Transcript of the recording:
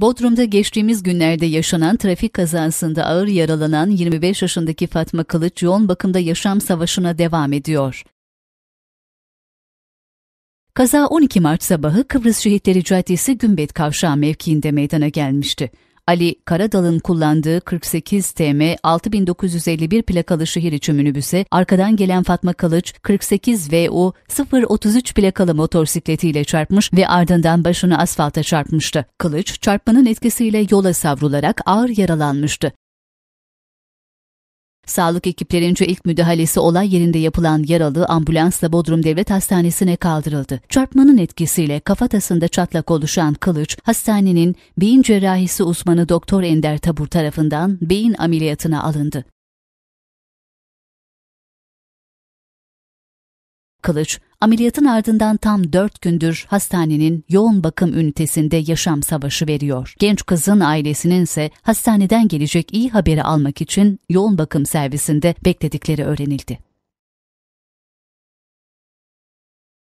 Bodrum'da geçtiğimiz günlerde yaşanan trafik kazasında ağır yaralanan 25 yaşındaki Fatma Kılıç yoğun bakımda yaşam savaşına devam ediyor. Kaza 12 Mart sabahı Kıbrıs Şehitleri Caddesi Gümbet Kavşağı mevkiinde meydana gelmişti. Ali Karadal'ın kullandığı 48 TM 6951 plakalı şehir içi minibüse arkadan gelen Fatma Kılıç 48 VU 033 plakalı motosikletiyle çarpmış ve ardından başını asfalta çarpmıştı. Kılıç çarpmanın etkisiyle yola savrularak ağır yaralanmıştı. Sağlık ekiplerince ilk müdahalesi olay yerinde yapılan yaralı ambulansla Bodrum Devlet Hastanesi'ne kaldırıldı. Çarpmanın etkisiyle kafatasında çatlak oluşan kılıç, hastanenin beyin cerrahisi uzmanı Doktor Ender Tabur tarafından beyin ameliyatına alındı. Kılıç, ameliyatın ardından tam 4 gündür hastanenin yoğun bakım ünitesinde yaşam savaşı veriyor. Genç kızın ailesinin ise hastaneden gelecek iyi haberi almak için yoğun bakım servisinde bekledikleri öğrenildi.